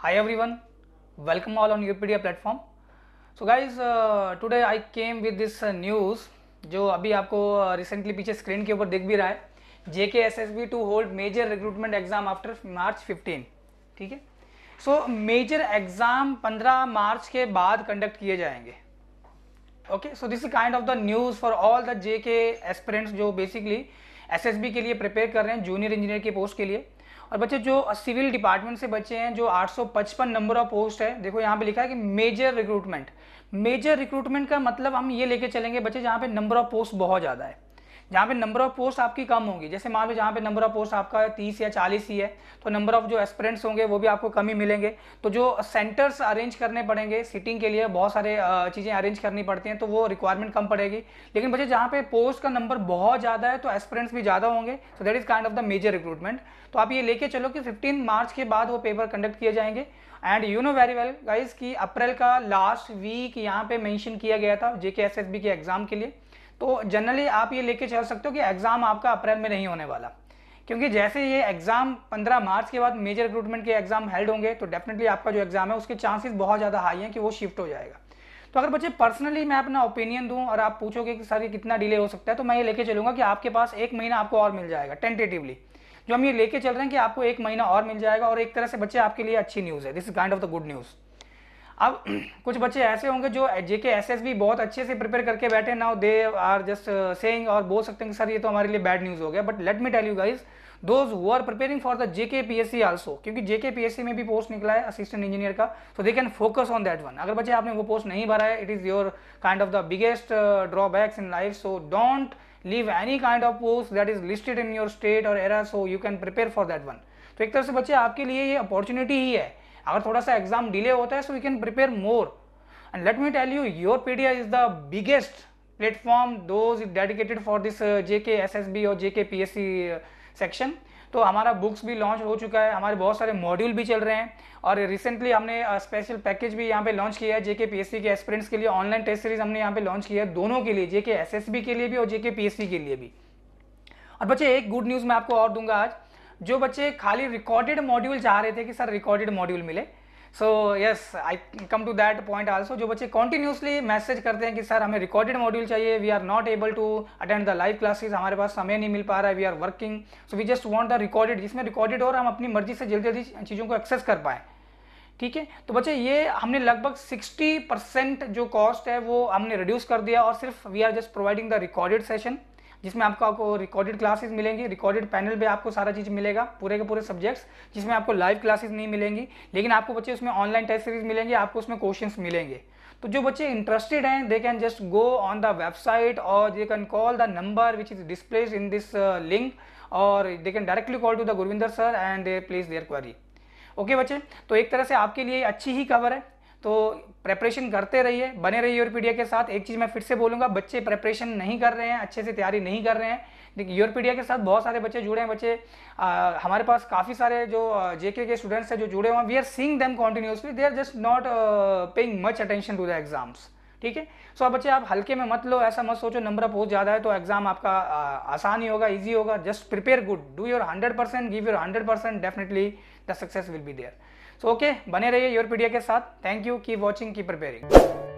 hi everyone welcome all on wikipedia platform so guys uh, today i came with this uh, news जो अभी आपको recently uh, पीछे screen के ऊपर दिख भी रहा है J K S S B to hold major recruitment exam after March 15 ठीक है सो मेजर एग्जाम 15 मार्च के बाद कंडक्ट किए जाएंगे okay so this is kind of the news for all the J K aspirants जो basically S के लिए prepare कर रहे हैं जूनियर इंजीनियर की पोस्ट के लिए और बच्चे जो सिविल डिपार्टमेंट से बच्चे हैं जो 855 नंबर ऑफ पोस्ट है देखो यहाँ पे लिखा है कि मेजर रिक्रूटमेंट मेजर रिक्रूटमेंट का मतलब हम ये लेके चलेंगे बच्चे जहाँ पे नंबर ऑफ पोस्ट बहुत ज़्यादा है जहाँ पे नंबर ऑफ पोस्ट आपकी कम होंगी जैसे मान लो जहाँ पे नंबर ऑफ पोस्ट आपका तीस या चालीस ही है तो नंबर ऑफ जो एस्पिरेंट्स होंगे वो भी आपको कम ही मिलेंगे तो जो सेंटर्स अरेंज करने पड़ेंगे सीटिंग के लिए बहुत सारे चीज़ें अरेंज करनी पड़ती हैं तो वो रिक्वायरमेंट कम पड़ेगी लेकिन बच्चे जहाँ पे पोस्ट का नंबर बहुत ज़्यादा है तो एस्पिरेंट्स भी ज़्यादा होंगे so that is kind of the major recruitment तो आप ये लेके चलो कि फिफ्टीन मार्च के बाद वो पेपर कंडक्ट किए जाएंगे and you know very well guys कि अप्रैल का लास्ट वीक यहाँ पे मैंशन किया गया था जेके एस एस बी के एग्जाम के लिए तो जनरली आप ये लेके चल सकते हो कि एग्ज़ाम आपका अप्रैल में नहीं होने वाला क्योंकि जैसे ये एग्ज़ाम 15 मार्च के बाद मेजर रिक्रूटमेंट के एग्ज़ाम हेल्ड होंगे तो डेफिनेटली आपका जो एग्ज़ाम है उसके चांसेस बहुत ज़्यादा हाई हैं कि वो शिफ्ट हो जाएगा तो अगर बच्चे पर्सनली मैं अपना ओपिनियन दूं और आप पूछोगे कि सर ये कितना डिले हो सकता है तो मैं ये लेके चलूंगा कि आपके पास एक महीना आपको और मिल जाएगा टेंटेटिवली जो हम ये लेके चल रहे हैं कि आपको एक महीना और मिल जाएगा और एक तरह से बच्चे आपके लिए अच्छी न्यूज़ है this is kind of the good news अब कुछ बच्चे ऐसे होंगे जो जेके एस भी बहुत अच्छे से प्रिपेयर करके बैठे now they are just saying और बोल सकते हैं कि सर ये तो हमारे लिए बैड न्यूज़ हो गया but let me tell you guys those who are preparing for the J K P C also क्योंकि जेके सी में भी पोस्ट निकला है असिस्टेंट इंजीनियर का so they can focus on that one अगर बच्चे आपने वो पोस्ट नहीं भरा है it is your kind of the biggest drawbacks in life so don't leave any kind of post that is listed in your state और area so you can prepare for that one तो एक तरह से बच्चे आपके लिए ये opportunity ही है अगर थोड़ा सा एग्जाम डिले होता है so we can prepare more and let me tell you your pedia is the biggest platform those dedicated for this J K S S B और जे के पी एस सी सेक्शन तो हमारा books भी launch हो चुका है हमारे बहुत सारे मॉड्यूल भी चल रहे हैं और रिसेंटली हमने स्पेशल uh, पैकेज भी यहाँ पे लॉन्च किया है जेके पी एस सी के एस्पिरेंट्स के लिए ऑनलाइन टेस्ट सीरीज हमने यहाँ पे लॉन्च किया है दोनों के लिए जेके एस एस बी के लिए भी और जेके पी एस सी के लिए भी और बच्चे एक गुड न्यूज़ मैं आपको और दूंगा आज जो बच्चे खाली रिकॉर्डेड मॉड्यूल चाह रहे थे कि सर रिकॉर्डेड मॉड्यूल मिले so yes I come to that point also जो बच्चे कॉन्टिन्यूसली मैसेज करते हैं कि सर हमें रिकॉर्डेड मॉड्यूल चाहिए we are not able to attend the live classes हमारे पास समय नहीं मिल पा रहा है we are working so we just want the recorded जिसमें रिकॉर्डेड और हम अपनी मर्जी से जल्दी जल्दी चीज़ों को एक्सेस कर पाए ठीक है तो बच्चे ये हमने लगभग 60 परसेंट जो कॉस्ट है वो हमने रिड्यूस कर दिया और सिर्फ we are just providing the recorded session जिसमें आपको आपको रिकॉर्डेड क्लासेस मिलेंगी रिकॉर्डेड पैनल पे आपको सारा चीज़ मिलेगा पूरे के पूरे सब्जेक्ट्स जिसमें आपको लाइव क्लासेस नहीं मिलेंगी लेकिन आपको बच्चे उसमें ऑनलाइन टेस्ट सीरीज मिलेंगे आपको उसमें क्वेश्चन मिलेंगे तो जो बच्चे इंटरेस्टेड हैं they can just go on the website और they can call the number which is displays in this link और they can directly call to the Gurvinder sir and they place their query okay बच्चे तो एक तरह से आपके लिए अच्छी ही खबर है तो प्रेपरेशन करते रहिए बने रहिए यूरोपीडिया के साथ एक चीज़ मैं फिर से बोलूँगा बच्चे प्रेपरेशन नहीं कर रहे हैं अच्छे से तैयारी नहीं कर रहे हैं देखिए यूरोपीडिया के साथ बहुत सारे बच्चे जुड़े हैं बच्चे आ, हमारे पास काफ़ी सारे जो जेके के स्टूडेंट्स हैं जो जुड़े हुए हैं we are seeing them continuously they are just not paying much attention to the exams ठीक है सो अब बच्चे आप हल्के में मत लो ऐसा मत सोचो नंबर ऑफ बहुत ज़्यादा है तो एग्जाम आपका आसान ही होगा ईजी होगा just prepare good do your hundred percent give your hundred percent definitely the success will be there so okay बने रहिए योर पीडिया के साथ थैंक यू की वॉचिंग की प्रिपेयरिंग